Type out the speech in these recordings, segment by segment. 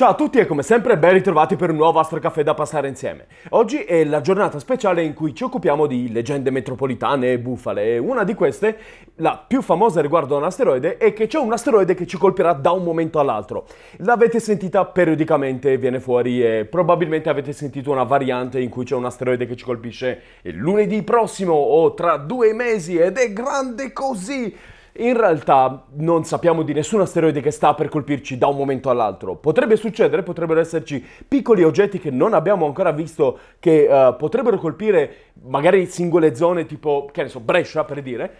Ciao a tutti e come sempre ben ritrovati per un nuovo Astro Astrocaffè da passare insieme. Oggi è la giornata speciale in cui ci occupiamo di leggende metropolitane e bufale una di queste, la più famosa riguardo a un asteroide, è che c'è un asteroide che ci colpirà da un momento all'altro. L'avete sentita periodicamente, viene fuori e probabilmente avete sentito una variante in cui c'è un asteroide che ci colpisce il lunedì prossimo o tra due mesi ed è grande così! In realtà non sappiamo di nessun asteroide che sta per colpirci da un momento all'altro. Potrebbe succedere, potrebbero esserci piccoli oggetti che non abbiamo ancora visto che uh, potrebbero colpire magari singole zone tipo, che ne so, Brescia per dire,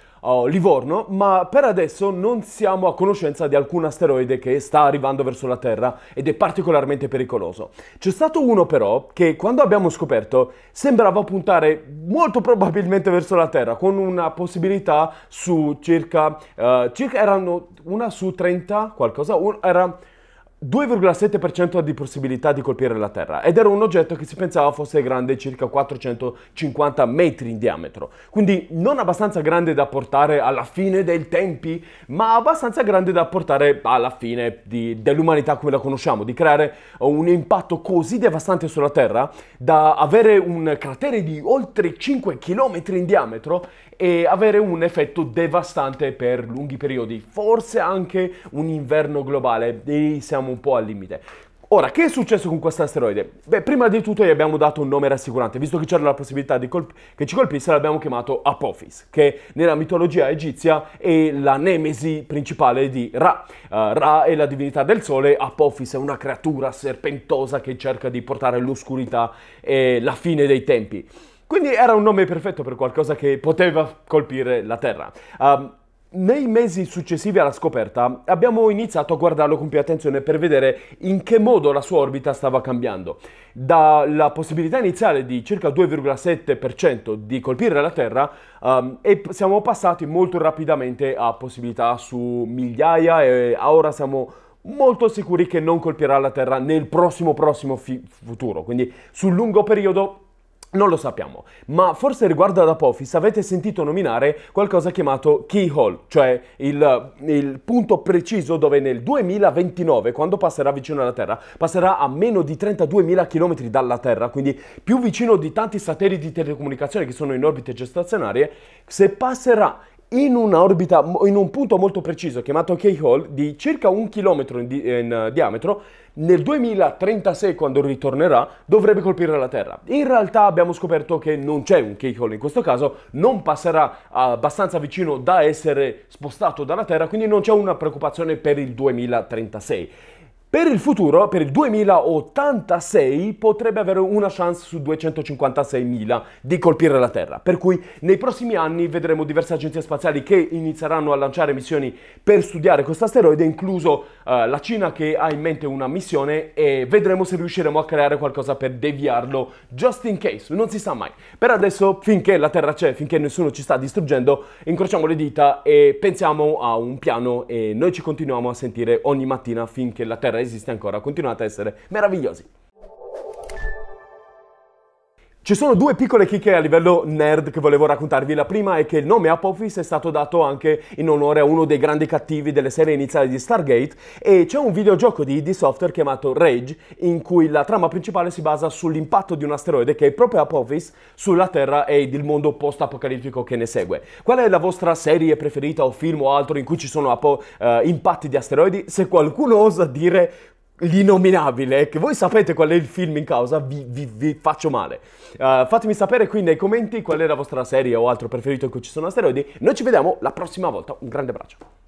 Livorno, ma per adesso non siamo a conoscenza di alcun asteroide che sta arrivando verso la Terra ed è particolarmente pericoloso. C'è stato uno però che quando abbiamo scoperto sembrava puntare molto probabilmente verso la Terra, con una possibilità su circa, uh, circa erano una su 30, qualcosa, un, era 2,7% di possibilità di colpire la Terra ed era un oggetto che si pensava fosse grande circa 450 metri in diametro, quindi non abbastanza grande da portare alla fine dei tempi, ma abbastanza grande da portare alla fine di, dell'umanità come la conosciamo, di creare un impatto così devastante sulla Terra da avere un cratere di oltre 5 km in diametro e avere un effetto devastante per lunghi periodi, forse anche un inverno globale, e siamo un po' al limite. Ora, che è successo con questo asteroide? Beh, prima di tutto gli abbiamo dato un nome rassicurante, visto che c'era la possibilità colp che ci colpisse, l'abbiamo chiamato Apophis, che nella mitologia egizia è la nemesi principale di Ra. Uh, Ra è la divinità del sole, Apophis è una creatura serpentosa che cerca di portare l'oscurità e la fine dei tempi. Quindi era un nome perfetto per qualcosa che poteva colpire la Terra. Um, nei mesi successivi alla scoperta abbiamo iniziato a guardarlo con più attenzione per vedere in che modo la sua orbita stava cambiando. Dalla possibilità iniziale di circa 2,7% di colpire la Terra um, siamo passati molto rapidamente a possibilità su migliaia e ora siamo molto sicuri che non colpirà la Terra nel prossimo prossimo futuro, quindi sul lungo periodo non lo sappiamo, ma forse riguardo ad Apophis avete sentito nominare qualcosa chiamato keyhole, cioè il, il, punto preciso dove nel 2029, quando passerà vicino alla Terra, passerà a meno di 32.000 km dalla Terra, quindi più vicino di tanti satelliti di telecomunicazione che sono in orbite gestazionarie, se passerà in un'orbita, in un punto molto preciso chiamato Keyhole di circa un chilometro in, di- in eh, diametro, nel 2036 quando ritornerà dovrebbe colpire la Terra. In realtà abbiamo scoperto che non c'è un Keyhole in questo caso, non passerà abbastanza vicino da essere spostato dalla Terra, quindi non c'è una preoccupazione per il 2036. Per il futuro, per il 2086, potrebbe avere una chance su 256.000 di colpire la Terra. Per cui nei prossimi anni vedremo diverse agenzie spaziali che inizieranno a lanciare missioni per studiare questo asteroide, incluso uh, la Cina che ha in mente una missione e vedremo se riusciremo a creare qualcosa per deviarlo, just in case, non si sa mai. Per adesso, finché la Terra c'è, finché nessuno ci sta distruggendo, incrociamo le dita e pensiamo a un piano e noi ci continuiamo a sentire ogni mattina finché la Terra esiste ancora, continuate a essere meravigliosi. Ci sono due piccole chicche a livello nerd che volevo raccontarvi. La prima è che il nome Apophis è stato dato anche in onore a uno dei grandi cattivi delle serie iniziali di Stargate e c'è un videogioco di ID Software chiamato Rage in cui la trama principale si basa sull'impatto di un asteroide che è proprio Apophis sulla Terra e il mondo post-apocalittico che ne segue. Qual è la vostra serie preferita o film o altro in cui ci sono apo- uh, eh, impatti di asteroidi? Se qualcuno osa dire l'innominabile, che voi sapete qual è il film in causa, vi, vi, vi faccio male. Uh, fatemi sapere qui nei commenti qual è la vostra serie o altro preferito in cui ci sono asteroidi. Noi ci vediamo la prossima volta, un grande abbraccio.